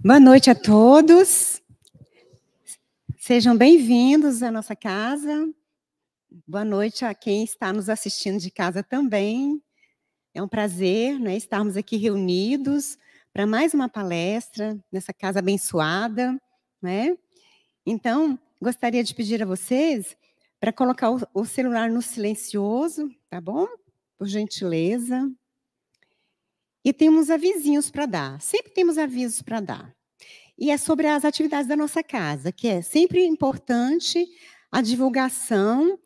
Boa noite a todos. Sejam bem-vindos à nossa casa. Boa noite a quem está nos assistindo de casa também. É um prazer né, estarmos aqui reunidos para mais uma palestra nessa casa abençoada. Né? Então, gostaria de pedir a vocês para colocar o celular no silencioso, tá bom? Por gentileza. E temos avisinhos para dar. Sempre temos avisos para dar. E é sobre as atividades da nossa casa, que é sempre importante a divulgação,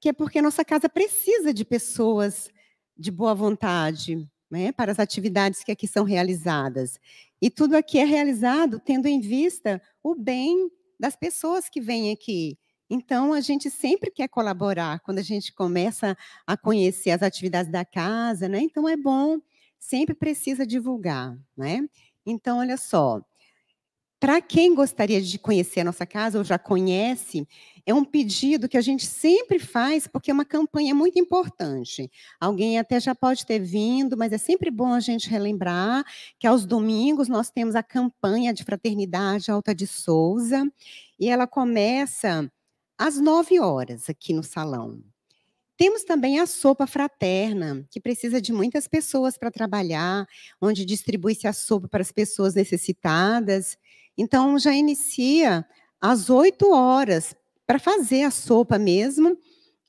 que é porque a nossa casa precisa de pessoas de boa vontade né, para as atividades que aqui são realizadas. E tudo aqui é realizado tendo em vista o bem das pessoas que vêm aqui. Então, a gente sempre quer colaborar quando a gente começa a conhecer as atividades da casa, né? Então, é bom sempre precisa divulgar, né? Então, olha só, para quem gostaria de conhecer a nossa casa ou já conhece, é um pedido que a gente sempre faz, porque é uma campanha muito importante. Alguém até já pode ter vindo, mas é sempre bom a gente relembrar que aos domingos nós temos a campanha de fraternidade Alta de Souza, e ela começa às nove horas aqui no salão. Temos também a sopa fraterna, que precisa de muitas pessoas para trabalhar, onde distribui-se a sopa para as pessoas necessitadas. Então, já inicia às 8 horas para fazer a sopa mesmo.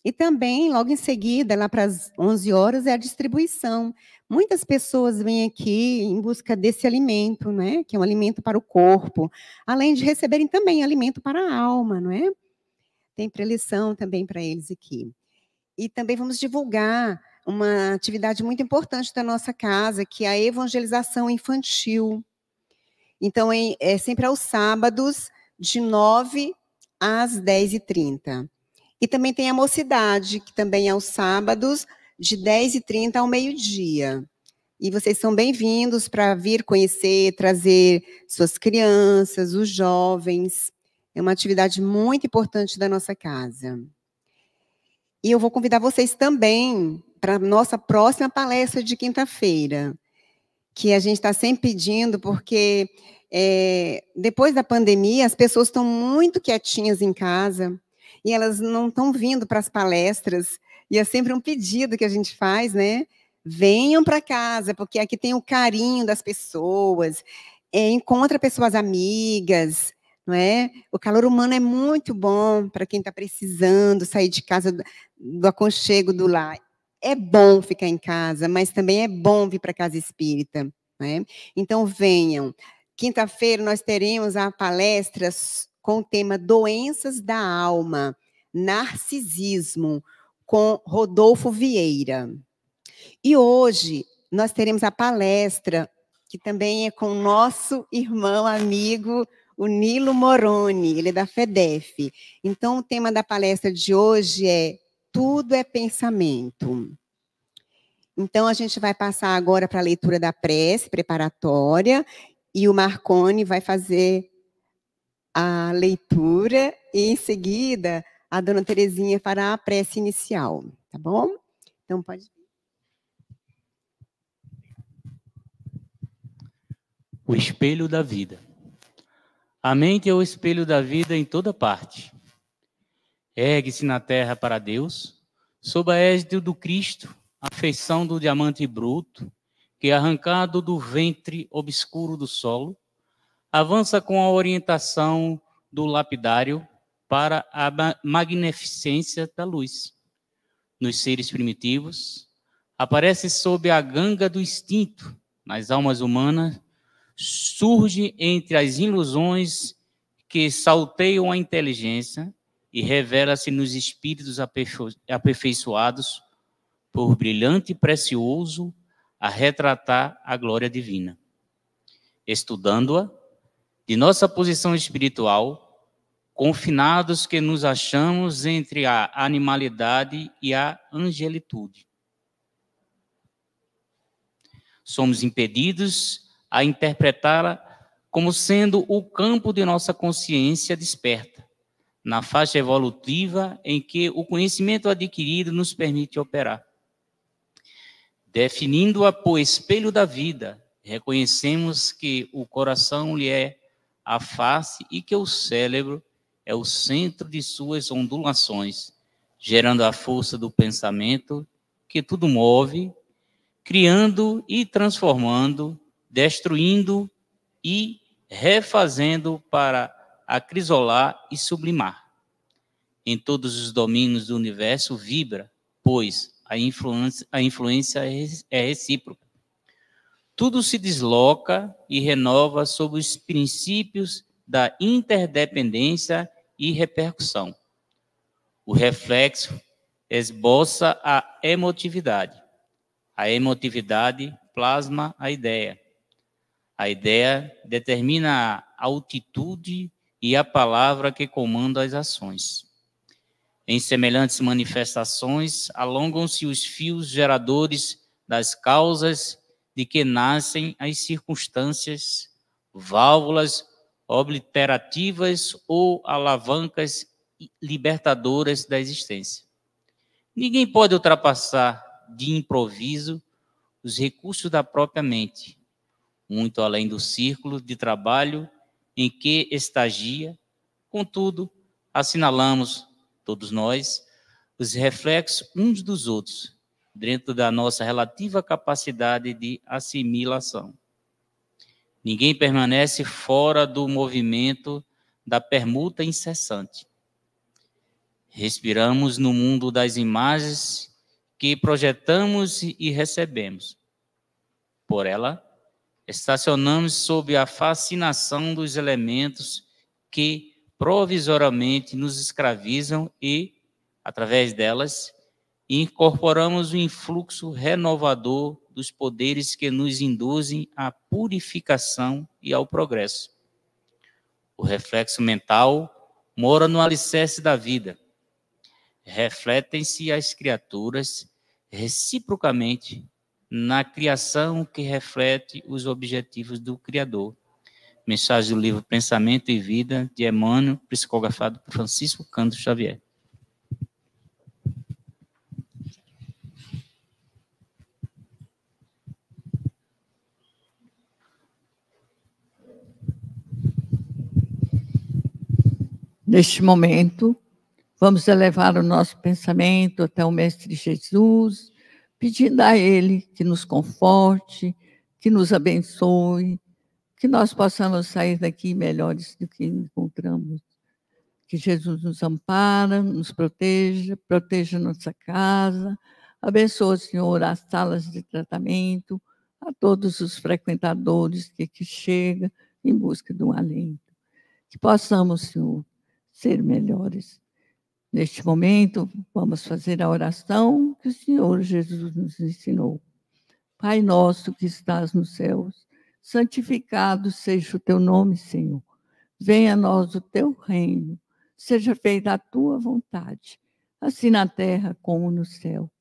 E também, logo em seguida, lá para as 11 horas, é a distribuição. Muitas pessoas vêm aqui em busca desse alimento, né? Que é um alimento para o corpo, além de receberem também alimento para a alma, não é? Tem preleção também para eles aqui. E também vamos divulgar uma atividade muito importante da nossa casa, que é a evangelização infantil. Então, é sempre aos sábados, de 9 às 10h30. E, também tem a mocidade, que também é aos sábados, de 10h30 ao meio-dia. E vocês são bem-vindos para vir conhecer, trazer suas crianças, os jovens. É uma atividade muito importante da nossa casa. E eu vou convidar vocês também para a nossa próxima palestra de quinta-feira, que a gente está sempre pedindo, porque é, depois da pandemia as pessoas estão muito quietinhas em casa e elas não estão vindo para as palestras. E é sempre um pedido que a gente faz, né? Venham para casa, porque aqui tem o carinho das pessoas, é, encontra pessoas amigas, não é? O calor humano é muito bom para quem está precisando sair de casa do, do aconchego do lar. É bom ficar em casa, mas também é bom vir para a casa espírita. Né? Então, venham. Quinta-feira nós teremos a palestra com o tema Doenças da Alma, Narcisismo, com Rodolfo Vieira. E hoje nós teremos a palestra, que também é com o nosso irmão, amigo o Nilo Moroni, ele é da FEDEF. Então, o tema da palestra de hoje é Tudo é Pensamento. Então, a gente vai passar agora para a leitura da prece preparatória e o Marcone vai fazer a leitura e, em seguida, a dona Terezinha fará a prece inicial, tá bom? Então, pode vir. O espelho da vida. A mente é o espelho da vida em toda parte. Ergue-se na terra para Deus, sob a égide do Cristo, a feição do diamante bruto, que, arrancado do ventre obscuro do solo, avança com a orientação do lapidário para a magnificência da luz. Nos seres primitivos, aparece sob a ganga do instinto, nas almas humanas, surge entre as ilusões que salteiam a inteligência e revela-se nos espíritos aperfeiçoados por brilhante e precioso a retratar a glória divina. Estudando-a, de nossa posição espiritual, confinados que nos achamos entre a animalidade e a angelitude. Somos impedidos a interpretá-la como sendo o campo de nossa consciência desperta, na faixa evolutiva em que o conhecimento adquirido nos permite operar. Definindo-a por espelho da vida, reconhecemos que o coração lhe é a face e que o cérebro é o centro de suas ondulações, gerando a força do pensamento que tudo move, criando e transformando destruindo e refazendo para acrisolar e sublimar. Em todos os domínios do universo vibra, pois a influência, a influência é, é recíproca. Tudo se desloca e renova sob os princípios da interdependência e repercussão. O reflexo esboça a emotividade. A emotividade plasma a ideia. A ideia determina a altitude e a palavra que comanda as ações. Em semelhantes manifestações, alongam-se os fios geradores das causas de que nascem as circunstâncias, válvulas obliterativas ou alavancas libertadoras da existência. Ninguém pode ultrapassar de improviso os recursos da própria mente, muito além do círculo de trabalho em que estagia. Contudo, assinalamos, todos nós, os reflexos uns dos outros, dentro da nossa relativa capacidade de assimilação. Ninguém permanece fora do movimento da permuta incessante. Respiramos no mundo das imagens que projetamos e recebemos. Por ela, Estacionamos sob a fascinação dos elementos que provisoriamente nos escravizam e, através delas, incorporamos o influxo renovador dos poderes que nos induzem à purificação e ao progresso. O reflexo mental mora no alicerce da vida. Refletem-se as criaturas reciprocamente na criação que reflete os objetivos do Criador. Mensagem do livro Pensamento e Vida, de Emmanuel, psicografado por Francisco Canto Xavier. Neste momento, vamos elevar o nosso pensamento até o Mestre Jesus pedindo a Ele que nos conforte, que nos abençoe, que nós possamos sair daqui melhores do que encontramos. Que Jesus nos ampara, nos proteja, proteja nossa casa, abençoa, Senhor, as salas de tratamento, a todos os frequentadores que aqui chegam em busca de um alento. Que possamos, Senhor, ser melhores Neste momento, vamos fazer a oração que o Senhor Jesus nos ensinou. Pai nosso que estás nos céus, santificado seja o teu nome, Senhor. Venha a nós o teu reino, seja feita a tua vontade, assim na terra como no céu.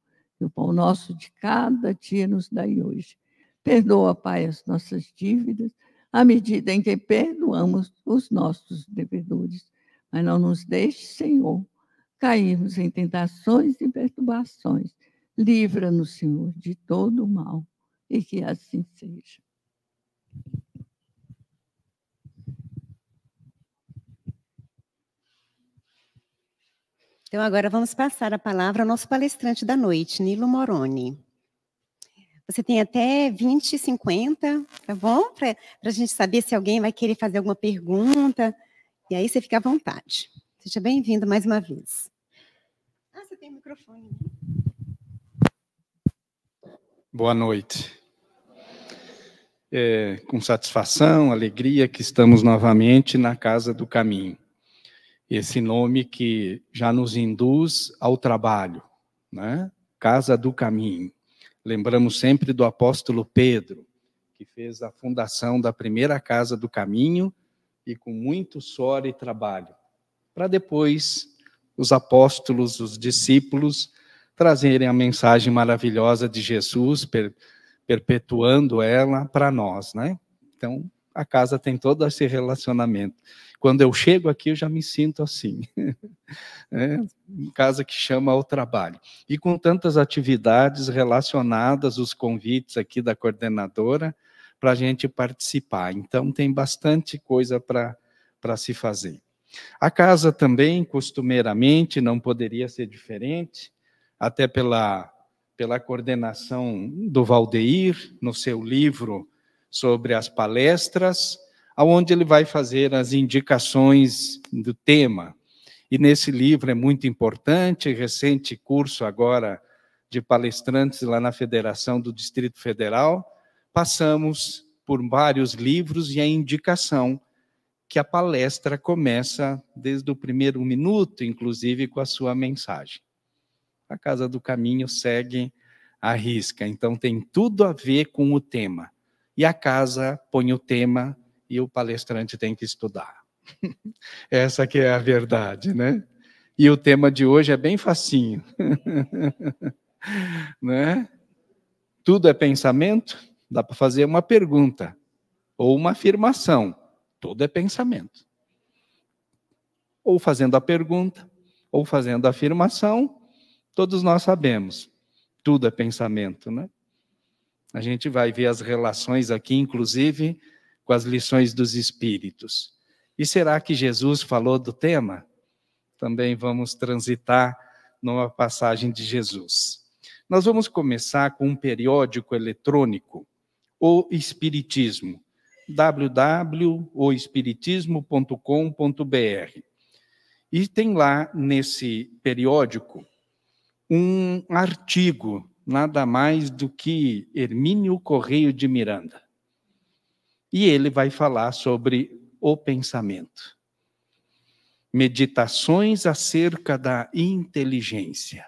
E o pão nosso de cada dia nos dai hoje. Perdoa, Pai, as nossas dívidas, à medida em que perdoamos os nossos devedores. Mas não nos deixe, Senhor, cairmos em tentações e perturbações. Livra-nos, Senhor, de todo o mal, e que assim seja. Então, agora vamos passar a palavra ao nosso palestrante da noite, Nilo Moroni. Você tem até 20, 50, tá bom? Para a gente saber se alguém vai querer fazer alguma pergunta. E aí você fica à vontade. Seja bem-vindo mais uma vez. Ah, você tem microfone. Boa noite. É, com satisfação, alegria que estamos novamente na Casa do Caminho. Esse nome que já nos induz ao trabalho, né? Casa do Caminho. Lembramos sempre do apóstolo Pedro, que fez a fundação da primeira Casa do Caminho e com muito suor e trabalho para depois os apóstolos, os discípulos, trazerem a mensagem maravilhosa de Jesus, per, perpetuando ela para nós, né? Então, a casa tem todo esse relacionamento. Quando eu chego aqui, eu já me sinto assim. é, casa que chama ao trabalho. E com tantas atividades relacionadas, os convites aqui da coordenadora, para a gente participar. Então, tem bastante coisa para se fazer. A casa também, costumeiramente, não poderia ser diferente, até pela, pela coordenação do Valdeir, no seu livro sobre as palestras, aonde ele vai fazer as indicações do tema. E nesse livro é muito importante, recente curso agora de palestrantes lá na Federação do Distrito Federal, passamos por vários livros e a indicação que a palestra começa desde o primeiro minuto, inclusive com a sua mensagem. A Casa do Caminho segue a risca, então tem tudo a ver com o tema. E a casa põe o tema e o palestrante tem que estudar. Essa que é a verdade, né? E o tema de hoje é bem facinho. né? Tudo é pensamento? Dá para fazer uma pergunta ou uma afirmação tudo é pensamento. Ou fazendo a pergunta, ou fazendo a afirmação, todos nós sabemos, tudo é pensamento, né? A gente vai ver as relações aqui, inclusive, com as lições dos espíritos. E será que Jesus falou do tema? Também vamos transitar numa passagem de Jesus. Nós vamos começar com um periódico eletrônico, o Espiritismo, www.oespiritismo.com.br. E tem lá nesse periódico um artigo, nada mais do que Hermínio Correio de Miranda. E ele vai falar sobre o pensamento. Meditações acerca da inteligência.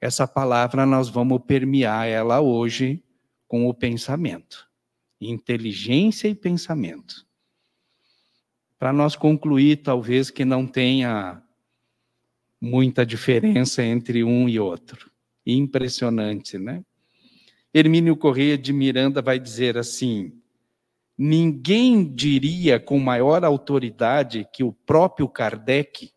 Essa palavra nós vamos permear ela hoje com o pensamento inteligência e pensamento. Para nós concluir, talvez que não tenha muita diferença entre um e outro. Impressionante, né? Hermínio Correia de Miranda vai dizer assim: ninguém diria com maior autoridade que o próprio Kardec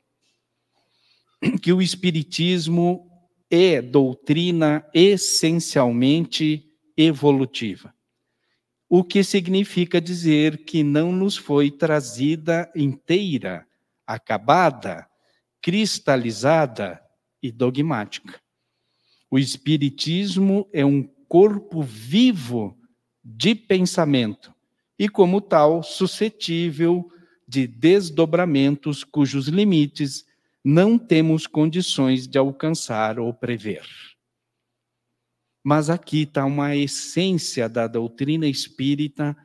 que o Espiritismo é doutrina essencialmente evolutiva o que significa dizer que não nos foi trazida inteira, acabada, cristalizada e dogmática. O Espiritismo é um corpo vivo de pensamento e, como tal, suscetível de desdobramentos cujos limites não temos condições de alcançar ou prever. Mas aqui está uma essência da doutrina espírita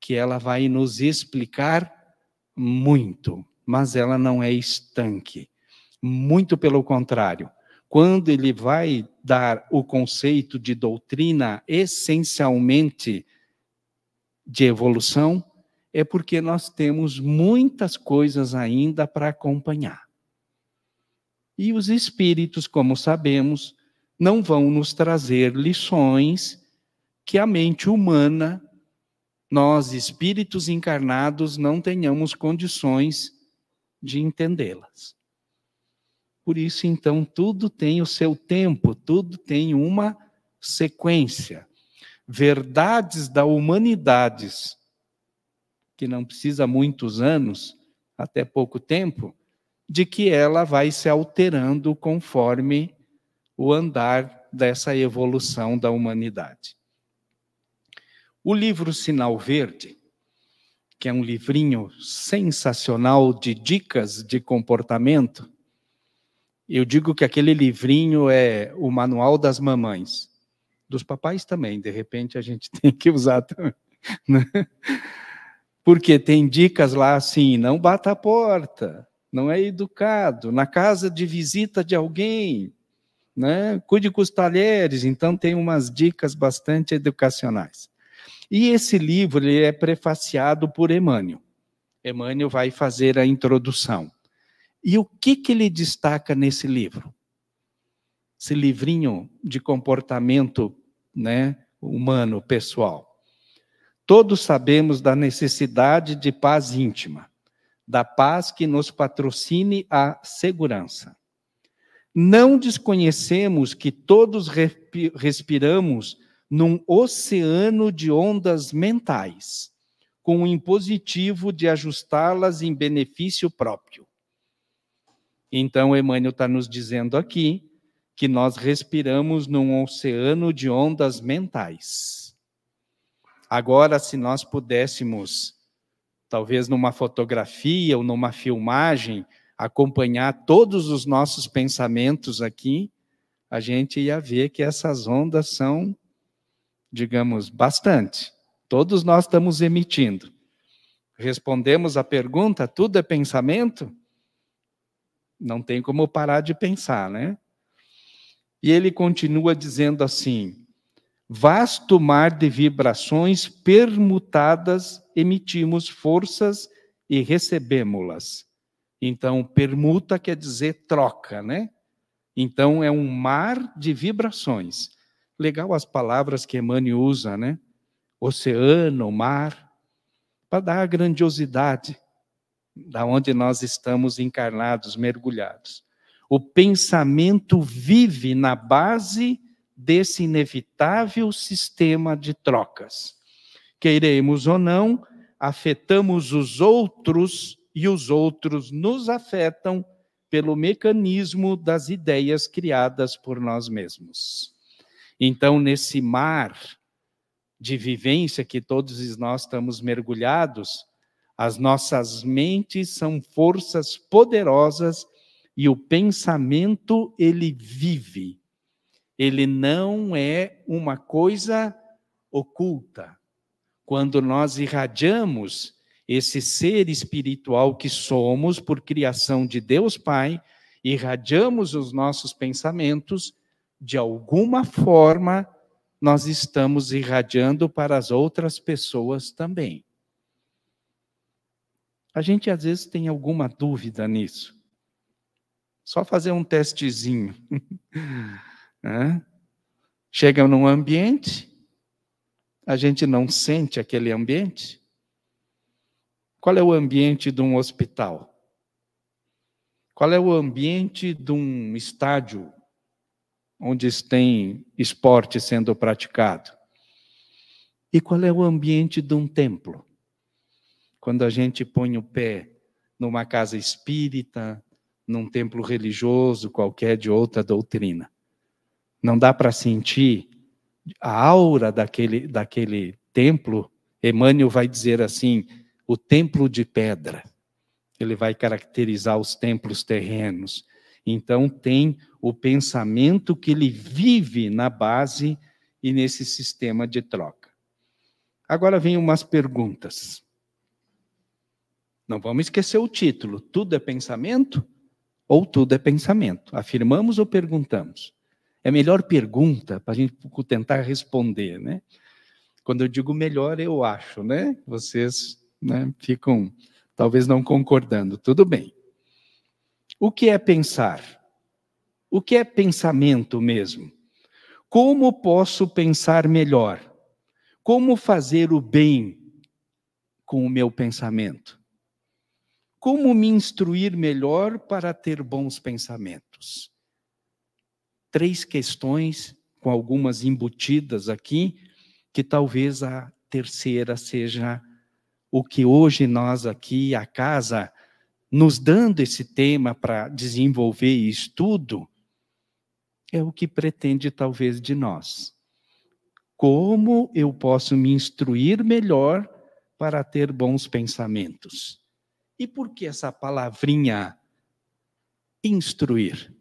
que ela vai nos explicar muito, mas ela não é estanque. Muito pelo contrário, quando ele vai dar o conceito de doutrina essencialmente de evolução, é porque nós temos muitas coisas ainda para acompanhar. E os espíritos, como sabemos, não vão nos trazer lições que a mente humana, nós espíritos encarnados, não tenhamos condições de entendê-las. Por isso, então, tudo tem o seu tempo, tudo tem uma sequência. Verdades da humanidade, que não precisa muitos anos, até pouco tempo, de que ela vai se alterando conforme o andar dessa evolução da humanidade. O livro Sinal Verde, que é um livrinho sensacional de dicas de comportamento, eu digo que aquele livrinho é o manual das mamães, dos papais também, de repente a gente tem que usar também. Né? Porque tem dicas lá assim, não bata a porta, não é educado, na casa de visita de alguém, né? Cuide com os talheres, então tem umas dicas bastante educacionais. E esse livro ele é prefaciado por Emmanuel. Emmanuel vai fazer a introdução. E o que, que ele destaca nesse livro? Esse livrinho de comportamento né, humano, pessoal. Todos sabemos da necessidade de paz íntima, da paz que nos patrocine a segurança. Não desconhecemos que todos respiramos num oceano de ondas mentais, com o impositivo de ajustá-las em benefício próprio. Então, Emmanuel está nos dizendo aqui que nós respiramos num oceano de ondas mentais. Agora, se nós pudéssemos, talvez numa fotografia ou numa filmagem, acompanhar todos os nossos pensamentos aqui, a gente ia ver que essas ondas são, digamos, bastante. Todos nós estamos emitindo. Respondemos a pergunta: tudo é pensamento? Não tem como parar de pensar, né? E ele continua dizendo assim: vasto mar de vibrações permutadas, emitimos forças e recebemos-las então, permuta quer dizer troca, né? Então, é um mar de vibrações. Legal as palavras que Emmanuel usa, né? Oceano, mar, para dar a grandiosidade da onde nós estamos encarnados, mergulhados. O pensamento vive na base desse inevitável sistema de trocas. Queremos ou não, afetamos os outros e os outros nos afetam pelo mecanismo das ideias criadas por nós mesmos. Então, nesse mar de vivência que todos nós estamos mergulhados, as nossas mentes são forças poderosas e o pensamento ele vive. Ele não é uma coisa oculta. Quando nós irradiamos esse ser espiritual que somos por criação de Deus Pai, irradiamos os nossos pensamentos, de alguma forma nós estamos irradiando para as outras pessoas também. A gente às vezes tem alguma dúvida nisso. Só fazer um testezinho. é? Chega num ambiente, a gente não sente aquele ambiente, qual é o ambiente de um hospital? Qual é o ambiente de um estádio onde tem esporte sendo praticado? E qual é o ambiente de um templo? Quando a gente põe o pé numa casa espírita, num templo religioso, qualquer de outra doutrina. Não dá para sentir a aura daquele, daquele templo. Emmanuel vai dizer assim: o templo de pedra. Ele vai caracterizar os templos terrenos. Então, tem o pensamento que ele vive na base e nesse sistema de troca. Agora vem umas perguntas. Não vamos esquecer o título: tudo é pensamento ou tudo é pensamento? Afirmamos ou perguntamos? É melhor pergunta para a gente tentar responder, né? Quando eu digo melhor, eu acho, né? Vocês né, ficam talvez não concordando. Tudo bem. O que é pensar? O que é pensamento mesmo? Como posso pensar melhor? Como fazer o bem com o meu pensamento? Como me instruir melhor para ter bons pensamentos? Três questões, com algumas embutidas aqui, que talvez a terceira seja o que hoje nós aqui, a casa, nos dando esse tema para desenvolver estudo, é o que pretende talvez de nós. Como eu posso me instruir melhor para ter bons pensamentos? E por que essa palavrinha instruir?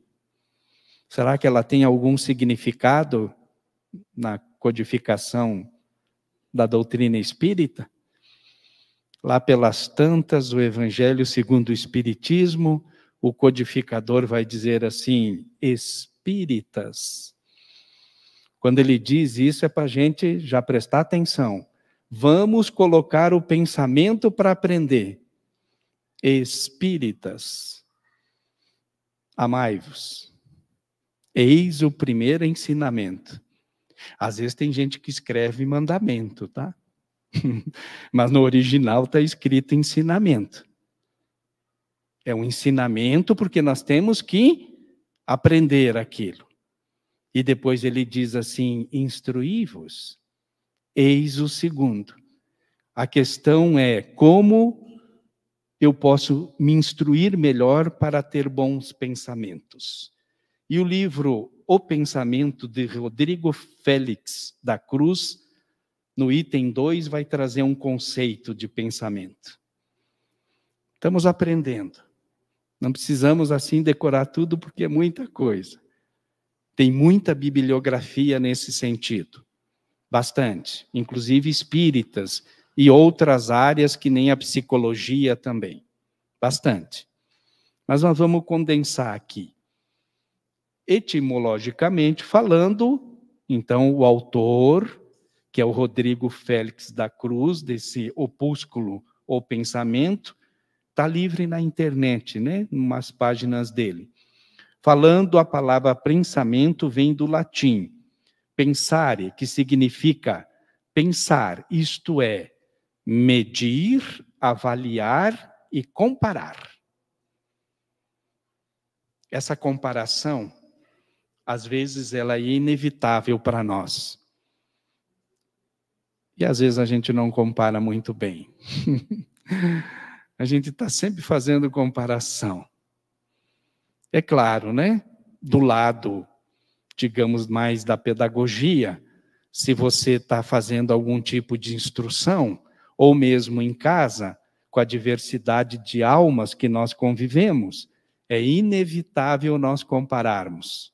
Será que ela tem algum significado na codificação da doutrina espírita? lá pelas tantas, o Evangelho segundo o Espiritismo, o codificador vai dizer assim: espíritas. Quando ele diz isso, é para a gente já prestar atenção. Vamos colocar o pensamento para aprender. Espíritas, amai-vos. Eis o primeiro ensinamento. Às vezes tem gente que escreve mandamento, tá? Mas no original está escrito ensinamento. É um ensinamento porque nós temos que aprender aquilo. E depois ele diz assim: instruí-vos. Eis o segundo. A questão é como eu posso me instruir melhor para ter bons pensamentos. E o livro O Pensamento de Rodrigo Félix da Cruz no item 2, vai trazer um conceito de pensamento. Estamos aprendendo. Não precisamos assim decorar tudo, porque é muita coisa. Tem muita bibliografia nesse sentido. Bastante. Inclusive espíritas e outras áreas que nem a psicologia também. Bastante. Mas nós vamos condensar aqui. Etimologicamente falando, então, o autor que é o Rodrigo Félix da Cruz, desse opúsculo ou pensamento, está livre na internet, né? Umas páginas dele. Falando, a palavra pensamento vem do latim pensare, que significa pensar, isto é, medir, avaliar e comparar. Essa comparação, às vezes, ela é inevitável para nós. E às vezes a gente não compara muito bem. a gente está sempre fazendo comparação. É claro, né? Do lado, digamos, mais da pedagogia, se você está fazendo algum tipo de instrução, ou mesmo em casa, com a diversidade de almas que nós convivemos, é inevitável nós compararmos.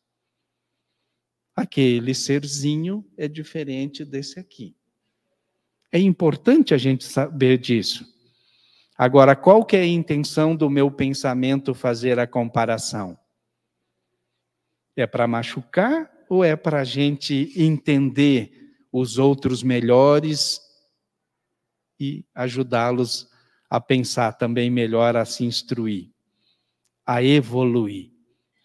Aquele serzinho é diferente desse aqui. É importante a gente saber disso. Agora, qual que é a intenção do meu pensamento fazer a comparação? É para machucar ou é para a gente entender os outros melhores e ajudá-los a pensar também melhor, a se instruir, a evoluir?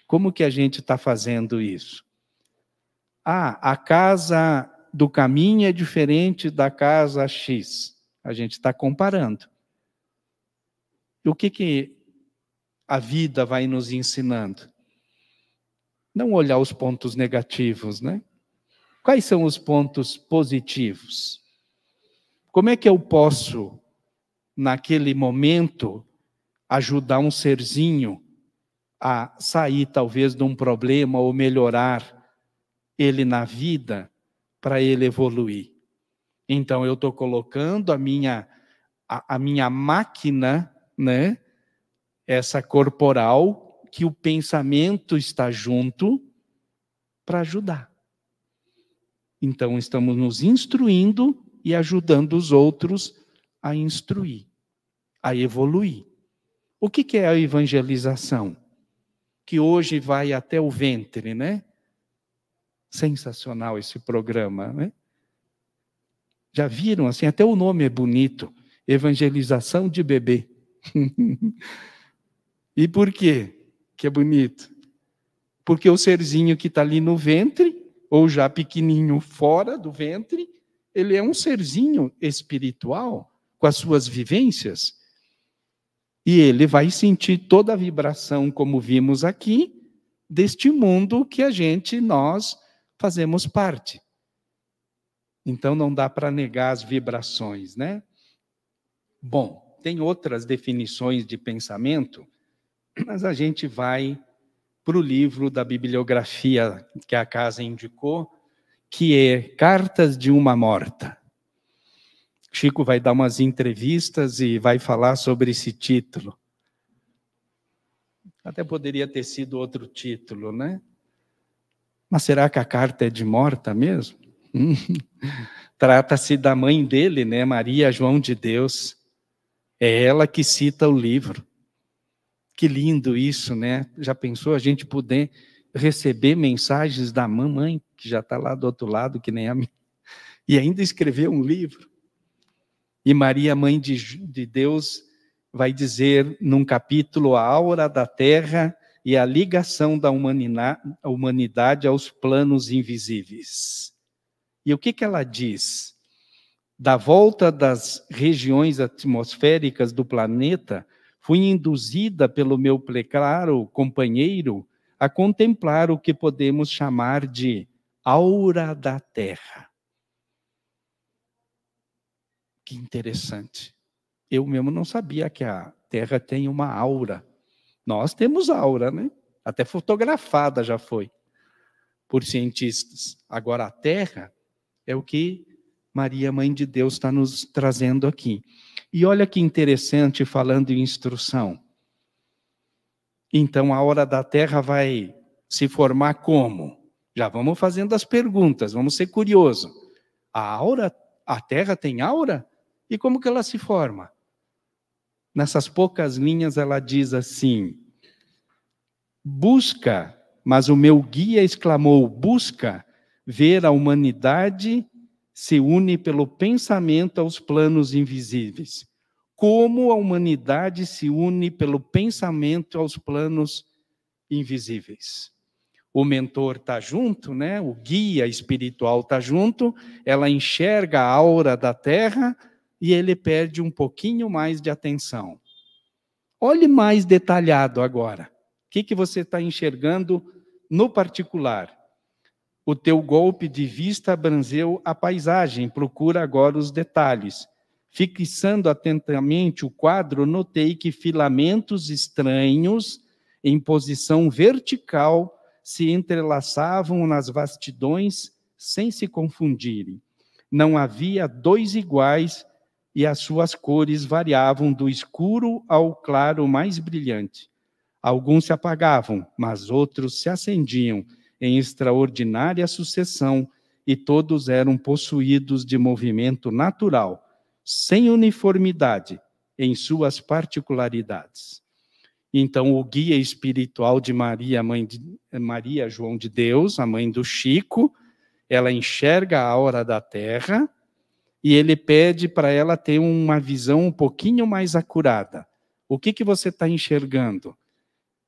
Como que a gente está fazendo isso? Ah, a casa do caminho é diferente da casa X. A gente está comparando. E o que, que a vida vai nos ensinando? Não olhar os pontos negativos, né? Quais são os pontos positivos? Como é que eu posso, naquele momento, ajudar um serzinho a sair talvez de um problema ou melhorar ele na vida? para ele evoluir. Então eu estou colocando a minha a, a, minha máquina, né? Essa corporal que o pensamento está junto para ajudar. Então estamos nos instruindo e ajudando os outros a instruir, a evoluir. O que, que é a evangelização? Que hoje vai até o ventre, né? sensacional esse programa, né? Já viram assim, até o nome é bonito, evangelização de bebê. e por quê que é bonito? Porque o serzinho que está ali no ventre, ou já pequenininho fora do ventre, ele é um serzinho espiritual, com as suas vivências, e ele vai sentir toda a vibração, como vimos aqui, deste mundo que a gente, nós, fazemos parte. Então não dá para negar as vibrações, né? Bom, tem outras definições de pensamento, mas a gente vai para o livro da bibliografia que a casa indicou, que é Cartas de uma Morta. Chico vai dar umas entrevistas e vai falar sobre esse título. Até poderia ter sido outro título, né? Mas será que a carta é de morta mesmo? Trata-se da mãe dele, né, Maria João de Deus. É ela que cita o livro. Que lindo isso, né? Já pensou a gente poder receber mensagens da mamãe, que já está lá do outro lado, que nem a minha, e ainda escrever um livro? E Maria, mãe de, de Deus, vai dizer num capítulo: A aura da terra e a ligação da humanidade aos planos invisíveis. E o que, que ela diz? Da volta das regiões atmosféricas do planeta, fui induzida pelo meu pleclaro companheiro a contemplar o que podemos chamar de aura da Terra. Que interessante. Eu mesmo não sabia que a Terra tem uma aura. Nós temos aura, né? Até fotografada já foi por cientistas. Agora, a Terra é o que Maria, Mãe de Deus, está nos trazendo aqui. E olha que interessante, falando em instrução. Então, a aura da Terra vai se formar como? Já vamos fazendo as perguntas, vamos ser curioso. A aura, a Terra tem aura? E como que ela se forma? nessas poucas linhas, ela diz assim: Busca, mas o meu guia exclamou: Busca ver a humanidade se une pelo pensamento aos planos invisíveis. Como a humanidade se une pelo pensamento aos planos invisíveis. O mentor está junto, né? O guia espiritual está junto. Ela enxerga a aura da Terra e ele perde um pouquinho mais de atenção. Olhe mais detalhado agora. O que, que você está enxergando no particular? O teu golpe de vista abranzeu a paisagem, procura agora os detalhes. Fixando atentamente o quadro, notei que filamentos estranhos, em posição vertical, se entrelaçavam nas vastidões sem se confundirem. Não havia dois iguais e as suas cores variavam do escuro ao claro mais brilhante. Alguns se apagavam, mas outros se acendiam em extraordinária sucessão, e todos eram possuídos de movimento natural, sem uniformidade em suas particularidades. Então, o guia espiritual de Maria, mãe de, Maria João de Deus, a mãe do Chico, ela enxerga a aura da terra e ele pede para ela ter uma visão um pouquinho mais acurada. O que, que você está enxergando?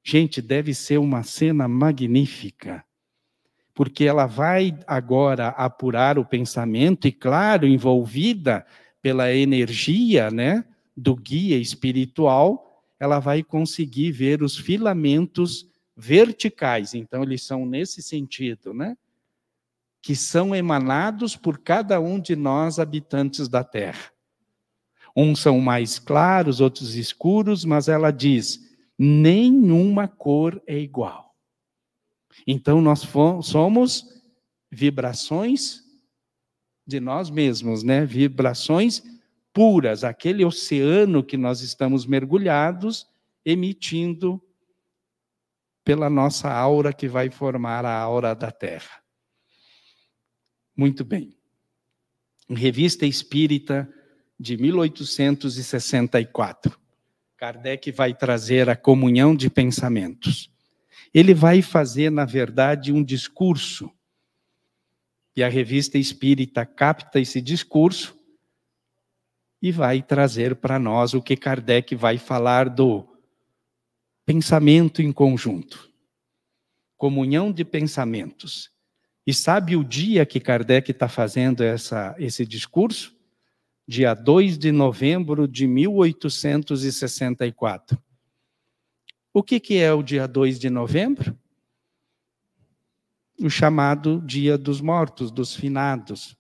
Gente, deve ser uma cena magnífica, porque ela vai agora apurar o pensamento e, claro, envolvida pela energia né, do guia espiritual, ela vai conseguir ver os filamentos verticais. Então, eles são nesse sentido, né? que são emanados por cada um de nós, habitantes da terra. Uns são mais claros, outros escuros, mas ela diz: nenhuma cor é igual. Então nós somos vibrações de nós mesmos, né? Vibrações puras, aquele oceano que nós estamos mergulhados, emitindo pela nossa aura que vai formar a aura da Terra. Muito bem. Revista Espírita de 1864. Kardec vai trazer a comunhão de pensamentos. Ele vai fazer, na verdade, um discurso. E a revista espírita capta esse discurso e vai trazer para nós o que Kardec vai falar do pensamento em conjunto. Comunhão de pensamentos. E sabe o dia que Kardec está fazendo essa, esse discurso? Dia 2 de novembro de 1864. O que, que é o dia 2 de novembro? O chamado Dia dos Mortos, dos Finados.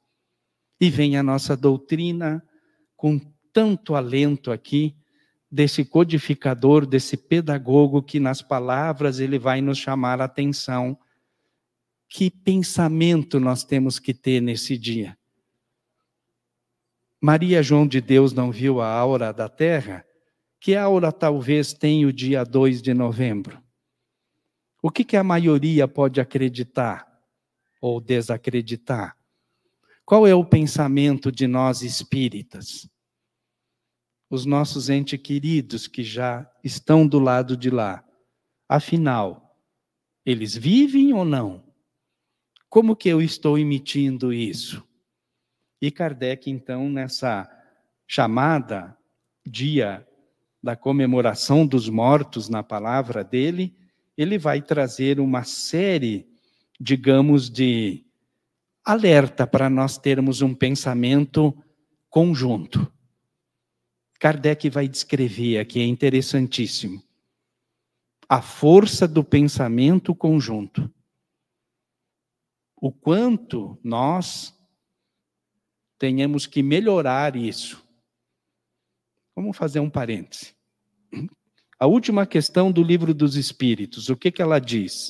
E vem a nossa doutrina com tanto alento aqui, desse codificador, desse pedagogo que nas palavras ele vai nos chamar a atenção que pensamento nós temos que ter nesse dia? Maria João de Deus não viu a aura da terra? Que aura talvez tenha o dia 2 de novembro? O que, que a maioria pode acreditar ou desacreditar? Qual é o pensamento de nós espíritas? Os nossos entes queridos que já estão do lado de lá, afinal, eles vivem ou não? Como que eu estou emitindo isso? E Kardec, então, nessa chamada dia da comemoração dos mortos na palavra dele, ele vai trazer uma série, digamos, de alerta para nós termos um pensamento conjunto. Kardec vai descrever aqui, é interessantíssimo, a força do pensamento conjunto o quanto nós tenhamos que melhorar isso. Vamos fazer um parêntese. A última questão do livro dos Espíritos, o que, que ela diz?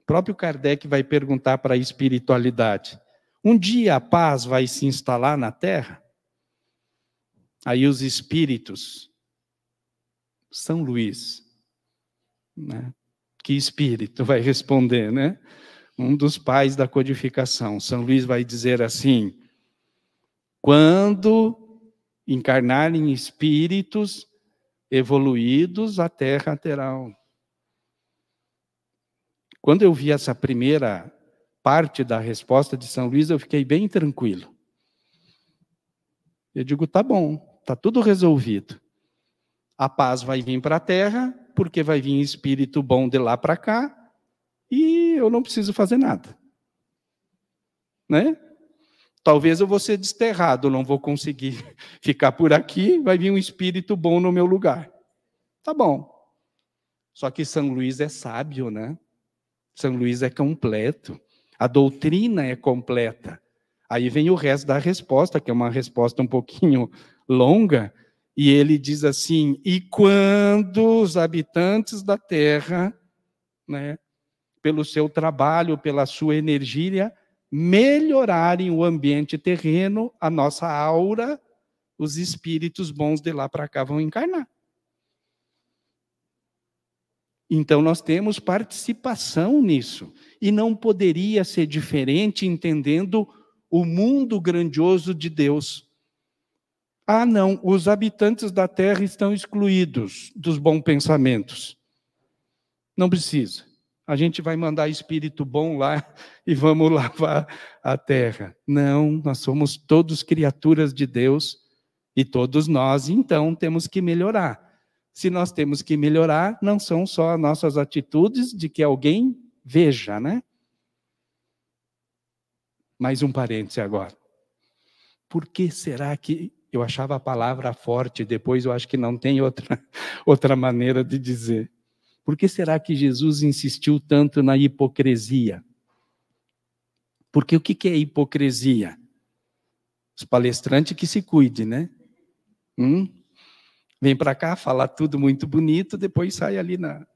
O próprio Kardec vai perguntar para a espiritualidade: um dia a paz vai se instalar na Terra? Aí os espíritos, São Luís, né? que espírito vai responder, né? um dos pais da codificação. São Luís vai dizer assim: quando encarnarem espíritos evoluídos, a terra terá. Quando eu vi essa primeira parte da resposta de São Luís, eu fiquei bem tranquilo. Eu digo, tá bom, tá tudo resolvido. A paz vai vir para a terra, porque vai vir espírito bom de lá para cá, e eu não preciso fazer nada. Né? Talvez eu vou ser desterrado, não vou conseguir ficar por aqui, vai vir um espírito bom no meu lugar. Tá bom. Só que São Luís é sábio, né? São Luís é completo. A doutrina é completa. Aí vem o resto da resposta, que é uma resposta um pouquinho longa, e ele diz assim: e quando os habitantes da terra, né, pelo seu trabalho, pela sua energia, melhorarem o ambiente terreno, a nossa aura, os espíritos bons de lá para cá vão encarnar. Então, nós temos participação nisso. E não poderia ser diferente entendendo o mundo grandioso de Deus. Ah, não, os habitantes da terra estão excluídos dos bons pensamentos. Não precisa a gente vai mandar espírito bom lá e vamos lavar a terra. Não, nós somos todos criaturas de Deus e todos nós, então, temos que melhorar. Se nós temos que melhorar, não são só nossas atitudes de que alguém veja, né? Mais um parêntese agora. Por que será que eu achava a palavra forte, depois eu acho que não tem outra outra maneira de dizer. Por que será que Jesus insistiu tanto na hipocrisia? Porque o que é hipocrisia? Os palestrantes que se cuide, né? Hum? Vem para cá falar tudo muito bonito, depois sai ali na,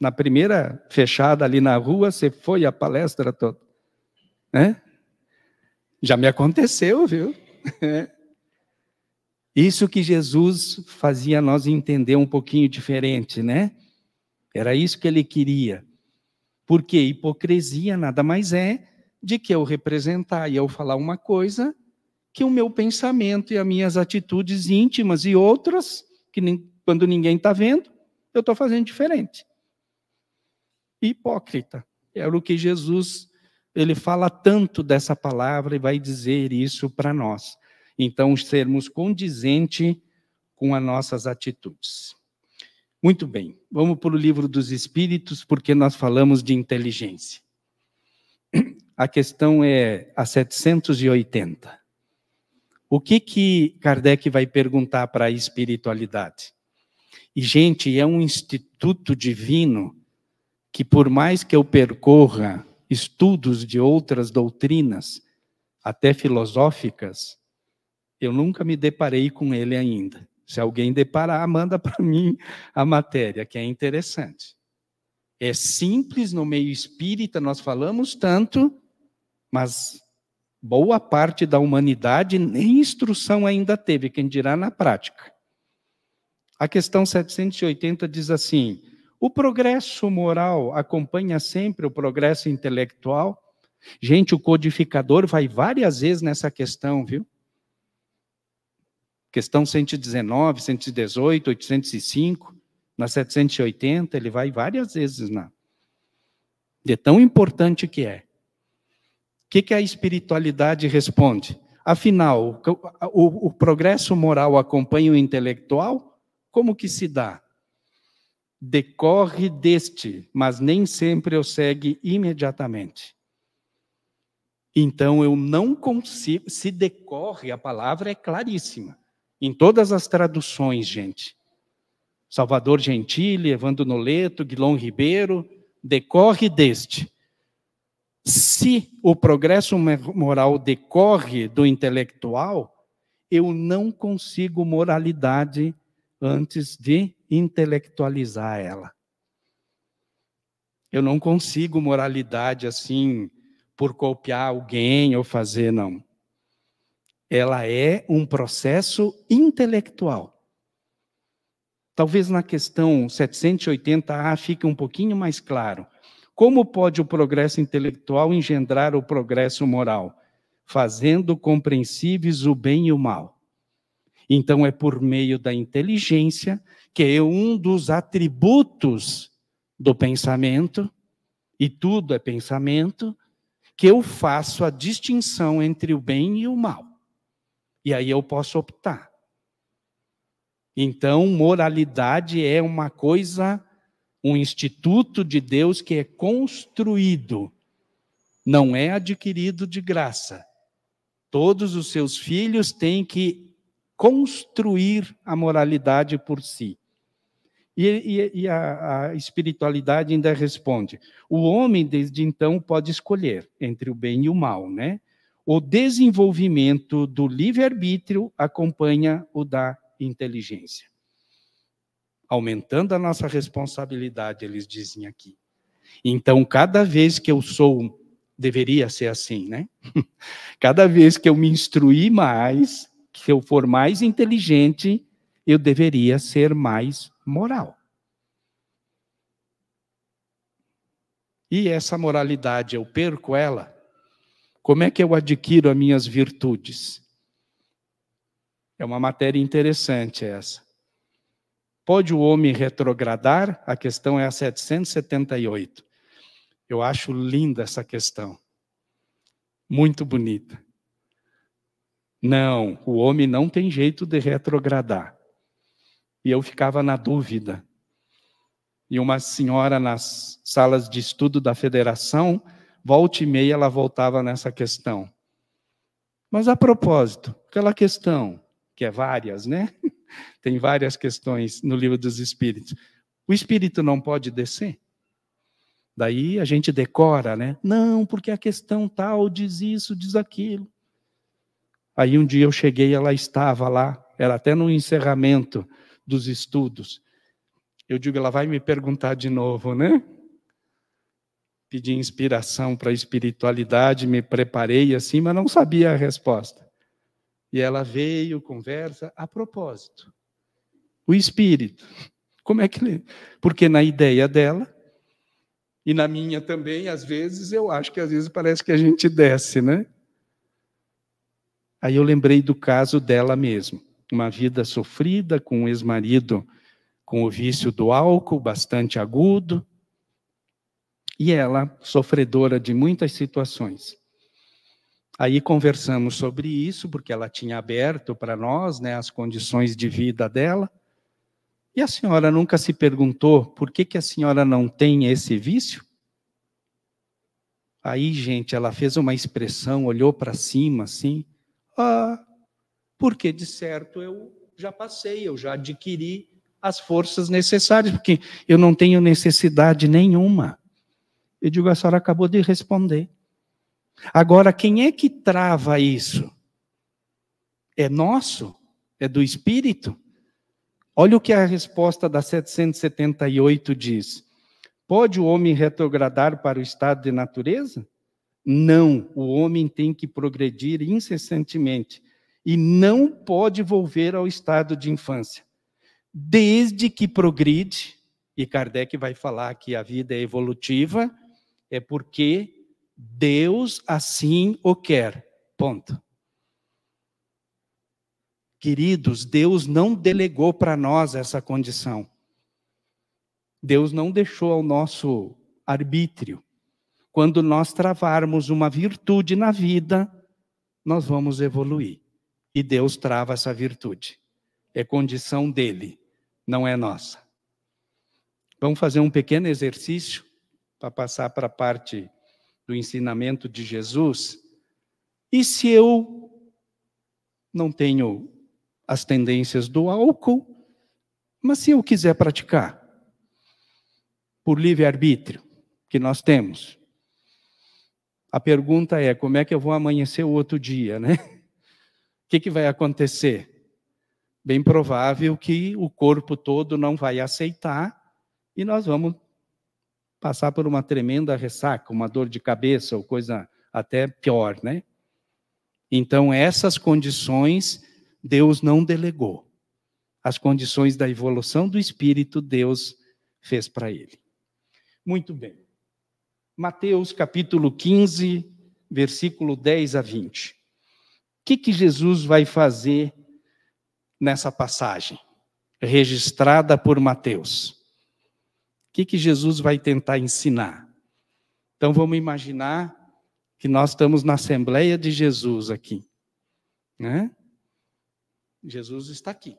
na primeira fechada ali na rua, você foi a palestra toda. Né? Já me aconteceu, viu? É. Isso que Jesus fazia nós entender um pouquinho diferente, né? Era isso que ele queria. Porque hipocrisia nada mais é de que eu representar e eu falar uma coisa que o meu pensamento e as minhas atitudes íntimas e outras, que nem, quando ninguém está vendo, eu estou fazendo diferente. Hipócrita. Era é o que Jesus ele fala tanto dessa palavra e vai dizer isso para nós então sermos condizente com as nossas atitudes. Muito bem, vamos para o livro dos Espíritos, porque nós falamos de inteligência. A questão é a 780. O que que Kardec vai perguntar para a espiritualidade? E, gente, é um instituto divino que, por mais que eu percorra estudos de outras doutrinas, até filosóficas, eu nunca me deparei com ele ainda. Se alguém deparar, manda para mim a matéria, que é interessante. É simples, no meio espírita nós falamos tanto, mas boa parte da humanidade nem instrução ainda teve, quem dirá na prática. A questão 780 diz assim: o progresso moral acompanha sempre o progresso intelectual? Gente, o codificador vai várias vezes nessa questão, viu? questão 119, 118, 805, na 780, ele vai várias vezes na. De tão importante que é. O que, que a espiritualidade responde? Afinal, o, o progresso moral acompanha o intelectual? Como que se dá? Decorre deste, mas nem sempre eu segue imediatamente. Então eu não consigo, se decorre, a palavra é claríssima. Em todas as traduções, gente. Salvador Gentili, Evandro Noleto, Guilom Ribeiro, decorre deste. Se o progresso moral decorre do intelectual, eu não consigo moralidade antes de intelectualizar ela. Eu não consigo moralidade assim por copiar alguém ou fazer, não ela é um processo intelectual. Talvez na questão 780A fique um pouquinho mais claro. Como pode o progresso intelectual engendrar o progresso moral? Fazendo compreensíveis o bem e o mal. Então, é por meio da inteligência, que é um dos atributos do pensamento, e tudo é pensamento, que eu faço a distinção entre o bem e o mal. E aí eu posso optar. Então, moralidade é uma coisa, um instituto de Deus que é construído, não é adquirido de graça. Todos os seus filhos têm que construir a moralidade por si. E, e, e a, a espiritualidade ainda responde: o homem, desde então, pode escolher entre o bem e o mal, né? O desenvolvimento do livre-arbítrio acompanha o da inteligência. Aumentando a nossa responsabilidade, eles dizem aqui. Então, cada vez que eu sou, deveria ser assim, né? Cada vez que eu me instruir mais, que eu for mais inteligente, eu deveria ser mais moral. E essa moralidade, eu perco ela como é que eu adquiro as minhas virtudes? É uma matéria interessante essa. Pode o homem retrogradar? A questão é a 778. Eu acho linda essa questão. Muito bonita. Não, o homem não tem jeito de retrogradar. E eu ficava na dúvida. E uma senhora nas salas de estudo da federação Volte e meia ela voltava nessa questão. Mas a propósito, aquela questão, que é várias, né? Tem várias questões no livro dos Espíritos. O espírito não pode descer? Daí a gente decora, né? Não, porque a questão tal diz isso, diz aquilo. Aí um dia eu cheguei, ela estava lá, era até no encerramento dos estudos. Eu digo, ela vai me perguntar de novo, né? pedi inspiração para a espiritualidade, me preparei assim, mas não sabia a resposta. E ela veio, conversa, a propósito. O espírito. Como é que ele... Porque na ideia dela, e na minha também, às vezes, eu acho que às vezes parece que a gente desce, né? Aí eu lembrei do caso dela mesmo. Uma vida sofrida com um ex-marido com o vício do álcool bastante agudo, e ela, sofredora de muitas situações. Aí conversamos sobre isso, porque ela tinha aberto para nós né, as condições de vida dela. E a senhora nunca se perguntou por que, que a senhora não tem esse vício? Aí, gente, ela fez uma expressão, olhou para cima assim. Ah, porque de certo eu já passei, eu já adquiri as forças necessárias, porque eu não tenho necessidade nenhuma. Eu digo, a senhora acabou de responder. Agora, quem é que trava isso? É nosso? É do Espírito? Olha o que a resposta da 778 diz. Pode o homem retrogradar para o estado de natureza? Não, o homem tem que progredir incessantemente e não pode volver ao estado de infância. Desde que progride, e Kardec vai falar que a vida é evolutiva, é porque Deus assim o quer. Ponto. Queridos, Deus não delegou para nós essa condição. Deus não deixou ao nosso arbítrio. Quando nós travarmos uma virtude na vida, nós vamos evoluir. E Deus trava essa virtude. É condição dele, não é nossa. Vamos fazer um pequeno exercício para passar para a parte do ensinamento de Jesus, e se eu não tenho as tendências do álcool, mas se eu quiser praticar, por livre-arbítrio que nós temos, a pergunta é: como é que eu vou amanhecer o outro dia, né? O que, que vai acontecer? Bem provável que o corpo todo não vai aceitar e nós vamos passar por uma tremenda ressaca, uma dor de cabeça ou coisa até pior, né? Então, essas condições Deus não delegou. As condições da evolução do espírito Deus fez para ele. Muito bem. Mateus capítulo 15, versículo 10 a 20. O que, que Jesus vai fazer nessa passagem registrada por Mateus? que, que Jesus vai tentar ensinar? Então vamos imaginar que nós estamos na Assembleia de Jesus aqui. Né? Jesus está aqui.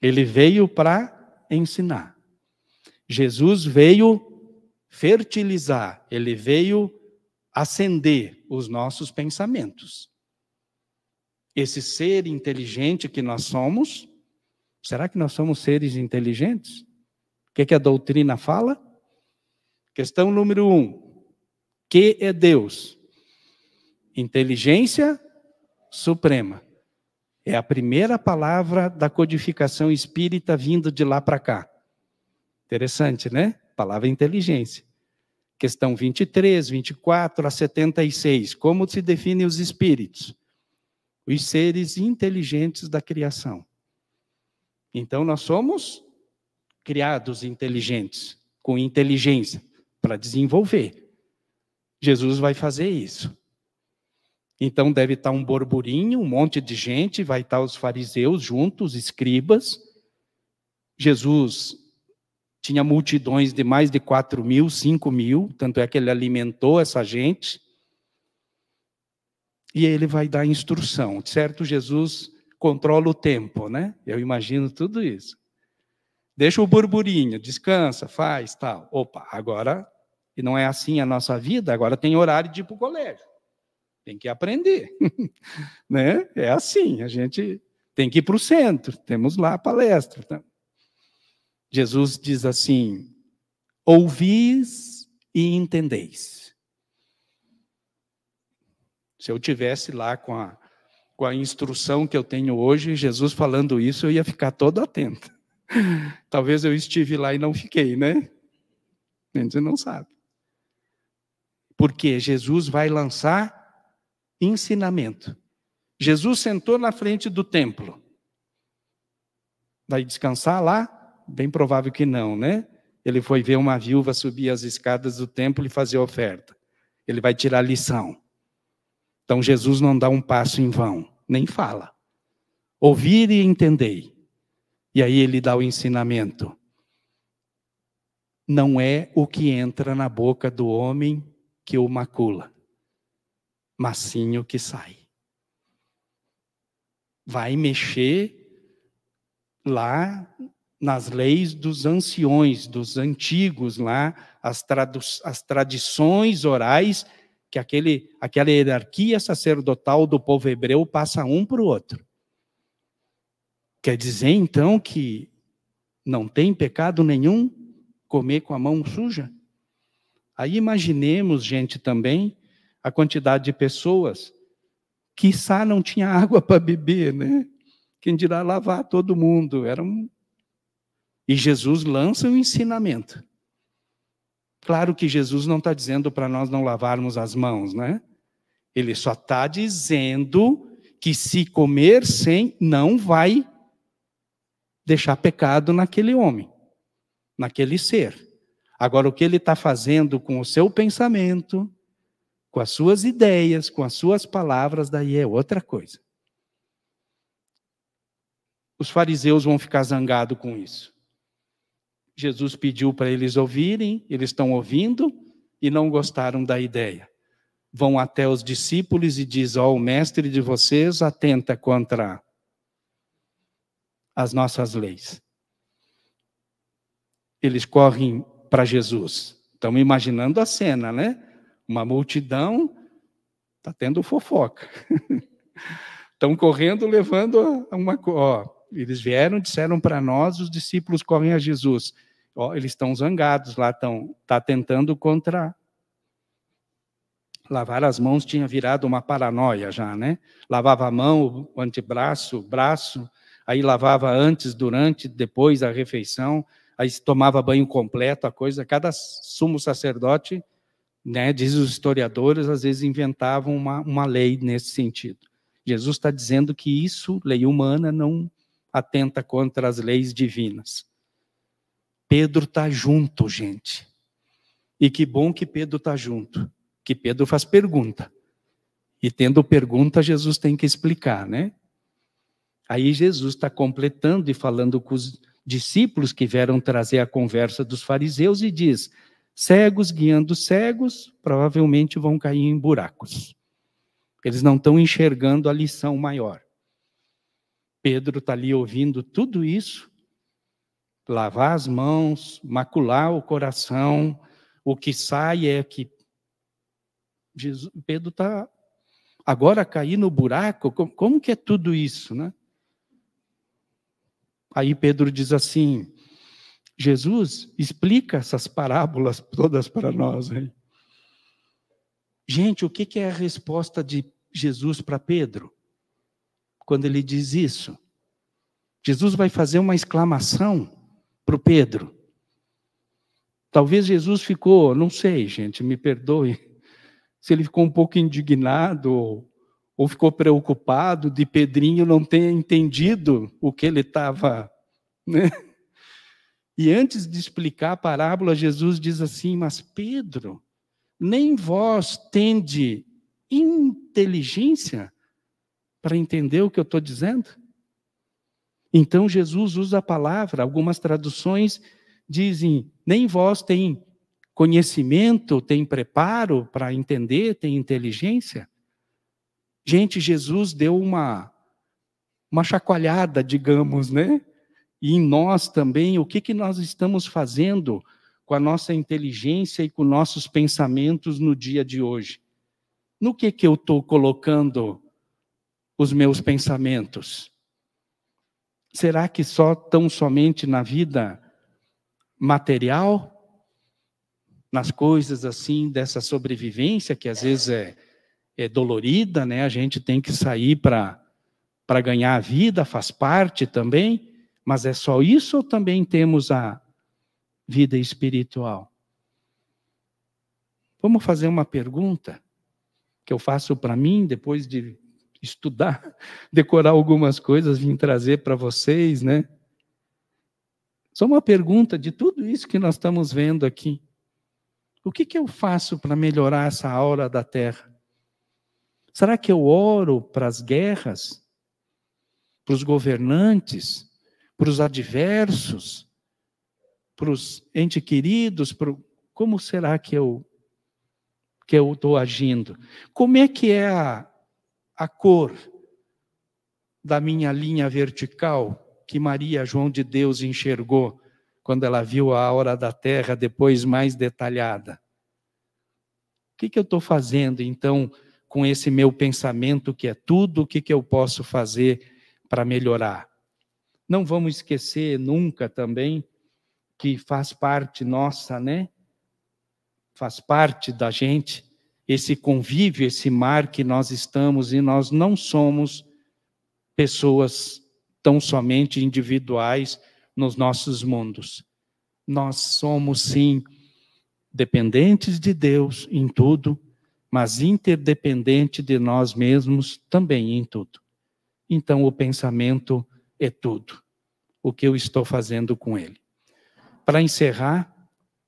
Ele veio para ensinar. Jesus veio fertilizar, ele veio acender os nossos pensamentos. Esse ser inteligente que nós somos, será que nós somos seres inteligentes? que, que a doutrina fala? Questão número um: que é Deus? Inteligência suprema. É a primeira palavra da codificação espírita vindo de lá para cá. Interessante, né? Palavra inteligência. Questão 23, 24 a 76. Como se definem os espíritos? Os seres inteligentes da criação. Então, nós somos criados inteligentes, com inteligência, para desenvolver. Jesus vai fazer isso. Então deve estar um borburinho, um monte de gente, vai estar os fariseus juntos, escribas. Jesus tinha multidões de mais de 4 mil, 5 mil, tanto é que ele alimentou essa gente. E ele vai dar instrução. Certo, Jesus controla o tempo, né? Eu imagino tudo isso. Deixa o burburinho, descansa, faz, tal. Opa, agora, e não é assim a nossa vida, agora tem horário de ir para o colégio. Tem que aprender. né? É assim, a gente tem que ir para o centro, temos lá a palestra. Tá? Jesus diz assim: ouvis e entendeis. Se eu tivesse lá com a, com a instrução que eu tenho hoje, Jesus falando isso, eu ia ficar todo atento. Talvez eu estive lá e não fiquei, né? A gente não sabe. Porque Jesus vai lançar ensinamento. Jesus sentou na frente do templo. Vai descansar lá? Bem provável que não, né? Ele foi ver uma viúva subir as escadas do templo e fazer oferta. Ele vai tirar lição. Então Jesus não dá um passo em vão, nem fala. Ouvir e entender. E aí ele dá o ensinamento. Não é o que entra na boca do homem que o macula, mas sim o que sai. Vai mexer lá nas leis dos anciões, dos antigos lá, as, as tradições orais que aquele, aquela hierarquia sacerdotal do povo hebreu passa um para o outro. Quer dizer, então, que não tem pecado nenhum comer com a mão suja? Aí imaginemos, gente, também a quantidade de pessoas que só não tinha água para beber, né? Quem dirá lavar todo mundo? Era um... E Jesus lança um ensinamento. Claro que Jesus não está dizendo para nós não lavarmos as mãos, né? Ele só está dizendo que se comer sem, não vai deixar pecado naquele homem, naquele ser. Agora, o que ele está fazendo com o seu pensamento, com as suas ideias, com as suas palavras, daí é outra coisa. Os fariseus vão ficar zangados com isso. Jesus pediu para eles ouvirem, eles estão ouvindo e não gostaram da ideia. Vão até os discípulos e diz: Ó, oh, o mestre de vocês atenta contra as nossas leis. Eles correm para Jesus. Estamos imaginando a cena, né? Uma multidão está tendo fofoca. Estão correndo, levando uma. Ó, eles vieram, disseram para nós, os discípulos correm a Jesus. Ó, eles estão zangados lá, estão tá tentando contra. Lavar as mãos tinha virado uma paranoia já, né? Lavava a mão, o antebraço, o braço, aí lavava antes, durante, depois a refeição, aí tomava banho completo, a coisa. Cada sumo sacerdote, né, diz os historiadores, às vezes inventavam uma, uma lei nesse sentido. Jesus está dizendo que isso, lei humana, não atenta contra as leis divinas. Pedro está junto, gente. E que bom que Pedro está junto, que Pedro faz pergunta. E tendo pergunta, Jesus tem que explicar, né? Aí Jesus está completando e falando com os discípulos que vieram trazer a conversa dos fariseus e diz: cegos guiando cegos, provavelmente vão cair em buracos. Eles não estão enxergando a lição maior. Pedro está ali ouvindo tudo isso, lavar as mãos, macular o coração, o que sai é que Jesus, Pedro está agora caindo no buraco, como, como que é tudo isso, né? Aí Pedro diz assim: Jesus explica essas parábolas todas para nós. Hein? Gente, o que é a resposta de Jesus para Pedro quando ele diz isso? Jesus vai fazer uma exclamação para o Pedro. Talvez Jesus ficou, não sei, gente, me perdoe, se ele ficou um pouco indignado ou ou ficou preocupado de Pedrinho não ter entendido o que ele estava. Né? E antes de explicar a parábola, Jesus diz assim: Mas Pedro, nem vós tende inteligência para entender o que eu estou dizendo? Então Jesus usa a palavra, algumas traduções dizem: nem vós tem conhecimento, tem preparo para entender, tem inteligência. Gente, Jesus deu uma, uma chacoalhada, digamos, né? E em nós também, o que, que nós estamos fazendo com a nossa inteligência e com nossos pensamentos no dia de hoje? No que, que eu estou colocando os meus pensamentos? Será que só tão somente na vida material? Nas coisas assim, dessa sobrevivência que às vezes é é, dolorida, né? A gente tem que sair para para ganhar a vida, faz parte também, mas é só isso ou também temos a vida espiritual? Vamos fazer uma pergunta que eu faço para mim depois de estudar, decorar algumas coisas, vim trazer para vocês, né? Só uma pergunta de tudo isso que nós estamos vendo aqui. O que, que eu faço para melhorar essa aura da Terra? Será que eu oro para as guerras, para os governantes, para os adversos, para os entes queridos? Pro... Como será que eu que eu estou agindo? Como é que é a, a cor da minha linha vertical que Maria João de Deus enxergou quando ela viu a hora da terra depois mais detalhada? O que, que eu estou fazendo, então, com esse meu pensamento que é tudo o que, que eu posso fazer para melhorar. Não vamos esquecer nunca também que faz parte nossa, né? Faz parte da gente esse convívio, esse mar que nós estamos e nós não somos pessoas tão somente individuais nos nossos mundos. Nós somos sim dependentes de Deus em tudo mas interdependente de nós mesmos também em tudo. Então, o pensamento é tudo. O que eu estou fazendo com ele. Para encerrar,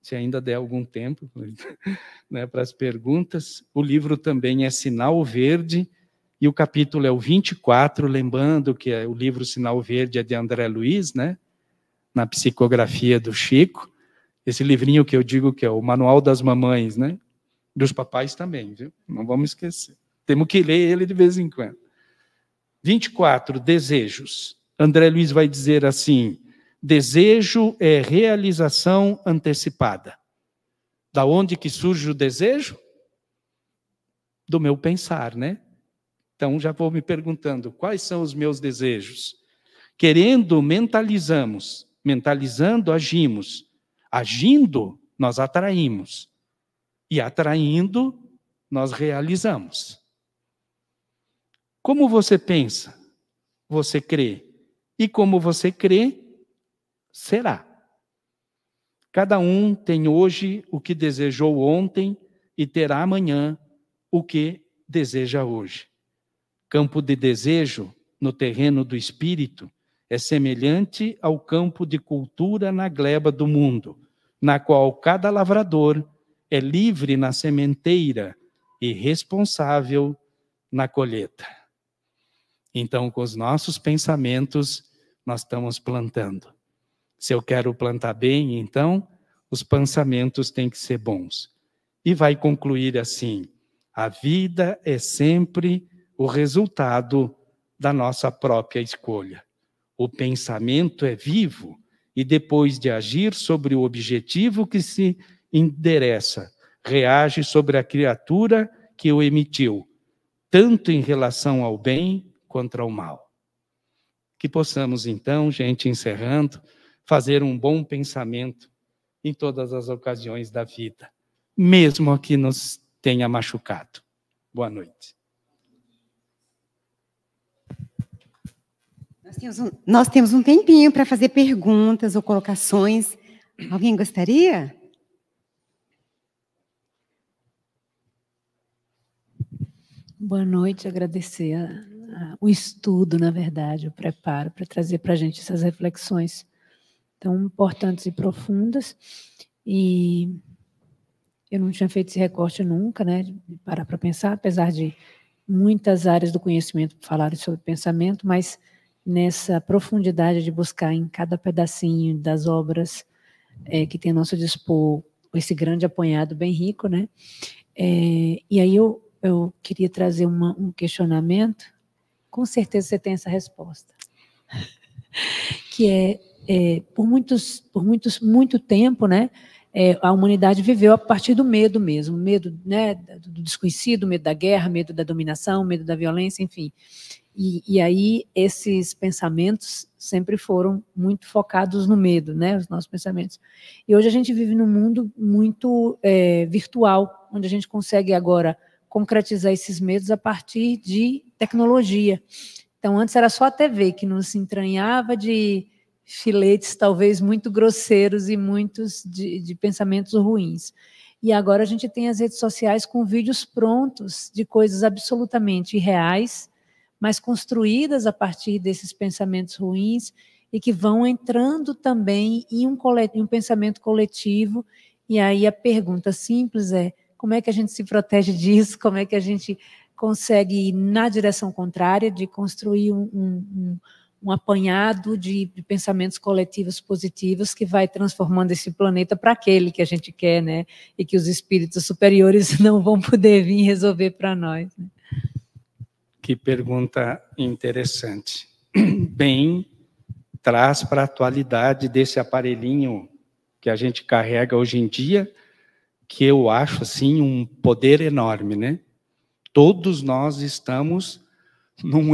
se ainda der algum tempo né, para as perguntas, o livro também é Sinal Verde e o capítulo é o 24, lembrando que é, o livro Sinal Verde é de André Luiz, né? Na psicografia do Chico. Esse livrinho que eu digo que é o Manual das Mamães, né? Dos papais também, viu? Não vamos esquecer. Temos que ler ele de vez em quando. 24, desejos. André Luiz vai dizer assim: desejo é realização antecipada. Da onde que surge o desejo? Do meu pensar, né? Então já vou me perguntando: quais são os meus desejos? Querendo, mentalizamos. Mentalizando, agimos. Agindo, nós atraímos. E atraindo, nós realizamos. Como você pensa, você crê. E como você crê, será. Cada um tem hoje o que desejou ontem e terá amanhã o que deseja hoje. Campo de desejo no terreno do espírito é semelhante ao campo de cultura na gleba do mundo, na qual cada lavrador é livre na sementeira e responsável na colheita. Então, com os nossos pensamentos, nós estamos plantando. Se eu quero plantar bem, então, os pensamentos têm que ser bons. E vai concluir assim: a vida é sempre o resultado da nossa própria escolha. O pensamento é vivo e depois de agir sobre o objetivo que se endereça, reage sobre a criatura que o emitiu, tanto em relação ao bem quanto ao mal. Que possamos, então, gente, encerrando, fazer um bom pensamento em todas as ocasiões da vida, mesmo a que nos tenha machucado. Boa noite. Nós temos um, nós temos um tempinho para fazer perguntas ou colocações. Alguém gostaria? Boa noite, agradecer a, a, o estudo, na verdade, o preparo para trazer para a gente essas reflexões tão importantes e profundas. E eu não tinha feito esse recorte nunca, né? De parar para pensar, apesar de muitas áreas do conhecimento falarem sobre pensamento, mas nessa profundidade de buscar em cada pedacinho das obras é, que tem a nosso dispor esse grande apanhado bem rico, né? É, e aí eu eu queria trazer uma, um questionamento, com certeza você tem essa resposta. que é, é, por muitos, por muitos, muito tempo, né? É, a humanidade viveu a partir do medo mesmo, medo né, do desconhecido, medo da guerra, medo da dominação, medo da violência, enfim. E, e aí esses pensamentos sempre foram muito focados no medo, né, os nossos pensamentos. E hoje a gente vive num mundo muito é, virtual, onde a gente consegue agora concretizar esses medos a partir de tecnologia. Então, antes era só a TV que nos entranhava de filetes talvez muito grosseiros e muitos de, de pensamentos ruins. E agora a gente tem as redes sociais com vídeos prontos de coisas absolutamente reais, mas construídas a partir desses pensamentos ruins e que vão entrando também em um, colet em um pensamento coletivo. E aí a pergunta simples é: como é que a gente se protege disso, como é que a gente consegue ir na direção contrária, de construir um, um, um apanhado de, de, pensamentos coletivos positivos que vai transformando esse planeta para aquele que a gente quer, né? E que os espíritos superiores não vão poder vir resolver para nós. Né? Que pergunta interessante. Bem, traz para a atualidade desse aparelhinho que a gente carrega hoje em dia que eu acho assim um poder enorme, né? Todos nós estamos num,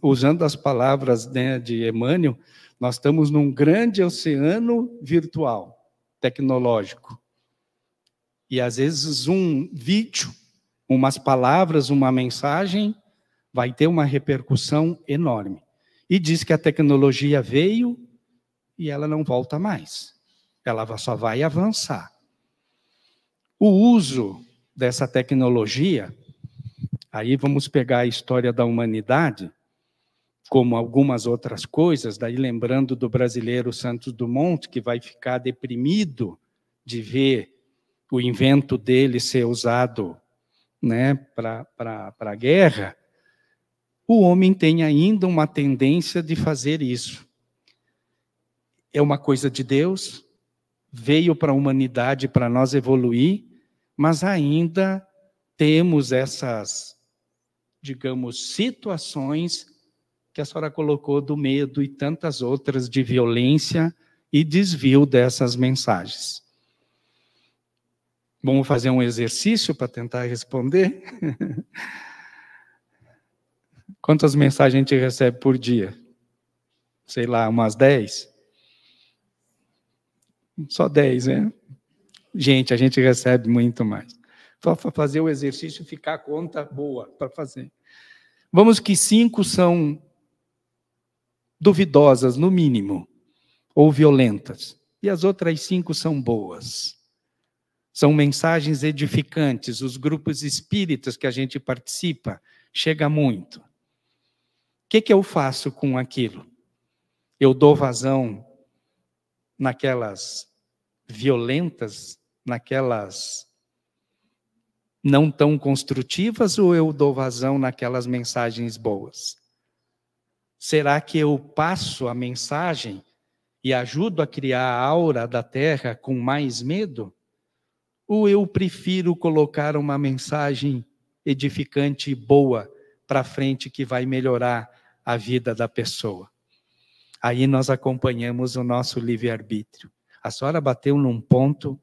usando as palavras né, de Emmanuel, nós estamos num grande oceano virtual, tecnológico. E às vezes um vídeo, umas palavras, uma mensagem vai ter uma repercussão enorme. E diz que a tecnologia veio e ela não volta mais. Ela só vai avançar. O uso dessa tecnologia, aí vamos pegar a história da humanidade, como algumas outras coisas, daí lembrando do brasileiro Santos Dumont, que vai ficar deprimido de ver o invento dele ser usado né, para a guerra, o homem tem ainda uma tendência de fazer isso. É uma coisa de Deus, veio para a humanidade para nós evoluir, mas ainda temos essas, digamos, situações que a senhora colocou do medo e tantas outras de violência e desvio dessas mensagens. Vamos fazer um exercício para tentar responder? Quantas mensagens a gente recebe por dia? Sei lá, umas 10? Só 10, né? Gente, a gente recebe muito mais. Só para fazer o exercício e ficar a conta boa para fazer. Vamos que cinco são duvidosas, no mínimo, ou violentas. E as outras cinco são boas. São mensagens edificantes. Os grupos espíritas que a gente participa chega muito. O que, que eu faço com aquilo? Eu dou vazão naquelas violentas, naquelas não tão construtivas, ou eu dou vazão naquelas mensagens boas? Será que eu passo a mensagem e ajudo a criar a aura da terra com mais medo? Ou eu prefiro colocar uma mensagem edificante e boa para frente que vai melhorar a vida da pessoa? aí nós acompanhamos o nosso livre-arbítrio. A senhora bateu num ponto,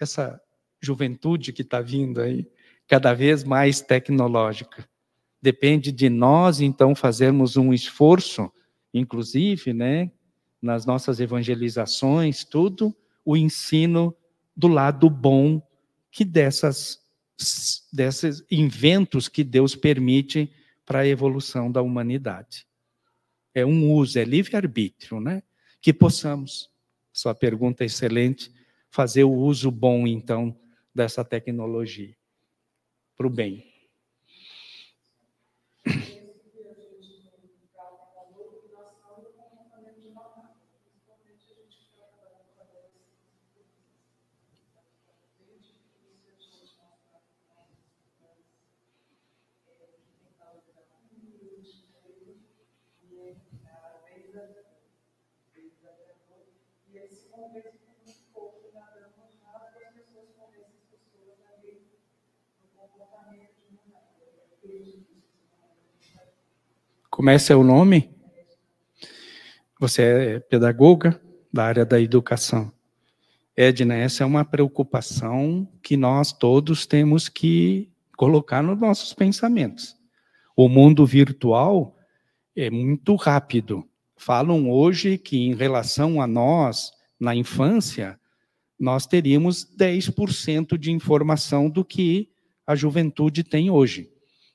essa juventude que está vindo aí, cada vez mais tecnológica. Depende de nós, então, fazermos um esforço, inclusive, né, nas nossas evangelizações, tudo, o ensino do lado bom que dessas desses inventos que Deus permite para a evolução da humanidade é um uso, é livre-arbítrio, né? Que possamos, sua pergunta é excelente, fazer o uso bom, então, dessa tecnologia para o bem. Como é seu nome? Você é pedagoga da área da educação. Edna, essa é uma preocupação que nós todos temos que colocar nos nossos pensamentos. O mundo virtual é muito rápido. Falam hoje que, em relação a nós, na infância, nós teríamos 10% de informação do que a juventude tem hoje.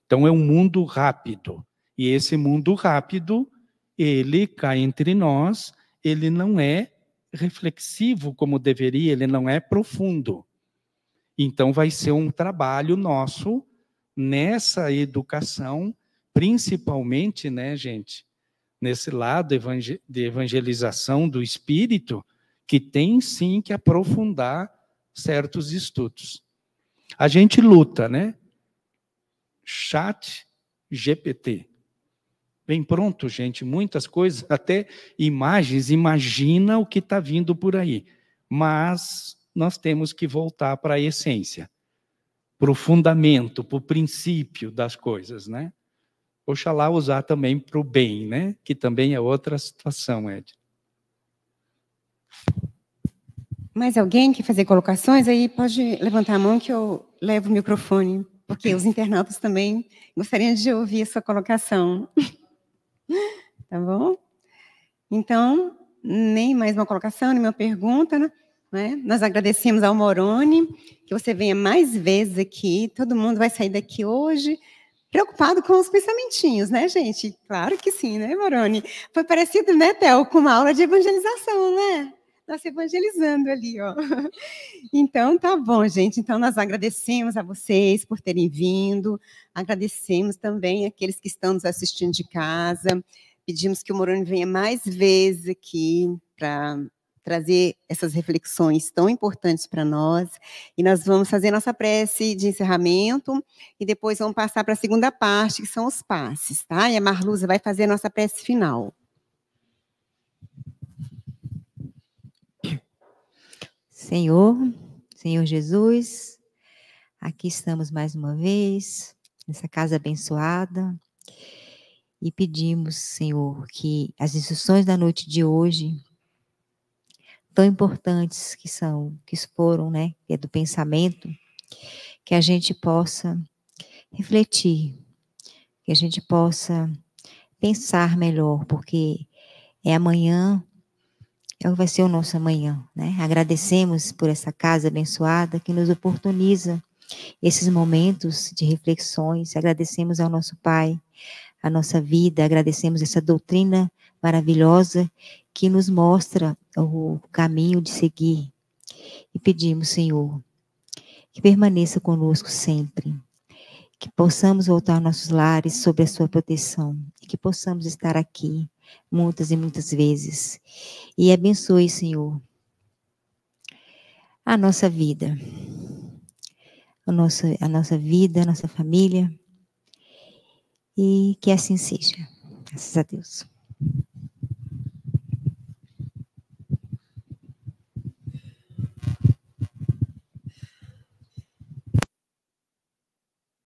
Então é um mundo rápido. E esse mundo rápido, ele cai entre nós, ele não é reflexivo como deveria, ele não é profundo. Então vai ser um trabalho nosso nessa educação, principalmente, né, gente, nesse lado de evangelização do espírito, que tem sim que aprofundar certos estudos. A gente luta, né? Chat GPT. Vem pronto, gente, muitas coisas, até imagens, imagina o que está vindo por aí. Mas nós temos que voltar para a essência, para o fundamento, para o princípio das coisas, né? Oxalá usar também para o bem, né? Que também é outra situação, Ed. Mais alguém quer fazer colocações? Aí pode levantar a mão que eu levo o microfone, porque os internautas também gostariam de ouvir a sua colocação. tá bom? Então, nem mais uma colocação, nem uma pergunta, né? né? Nós agradecemos ao Moroni, que você venha mais vezes aqui. Todo mundo vai sair daqui hoje preocupado com os pensamentinhos, né, gente? Claro que sim, né, Moroni? Foi parecido, né, Théo, com uma aula de evangelização, né? está se evangelizando ali, ó. Então, tá bom, gente. Então, nós agradecemos a vocês por terem vindo, agradecemos também aqueles que estão nos assistindo de casa, pedimos que o Moroni venha mais vezes aqui para trazer essas reflexões tão importantes para nós. E nós vamos fazer nossa prece de encerramento e depois vamos passar para a segunda parte, que são os passes, tá? E a Marluza vai fazer a nossa prece final. Senhor, Senhor Jesus, aqui estamos mais uma vez, nessa casa abençoada, e pedimos, Senhor, que as instruções da noite de hoje, tão importantes que são, que foram, né, que é do pensamento, que a gente possa refletir, que a gente possa pensar melhor, porque é amanhã é o que vai ser o nosso amanhã, né? Agradecemos por essa casa abençoada que nos oportuniza esses momentos de reflexões. Agradecemos ao nosso Pai, a nossa vida, agradecemos essa doutrina maravilhosa que nos mostra o caminho de seguir. E pedimos, Senhor, que permaneça conosco sempre, que possamos voltar aos nossos lares sob a sua proteção e que possamos estar aqui muitas e muitas vezes. E abençoe, Senhor, a nossa vida, a nossa, a nossa vida, a nossa família. E que assim seja. Graças a Deus.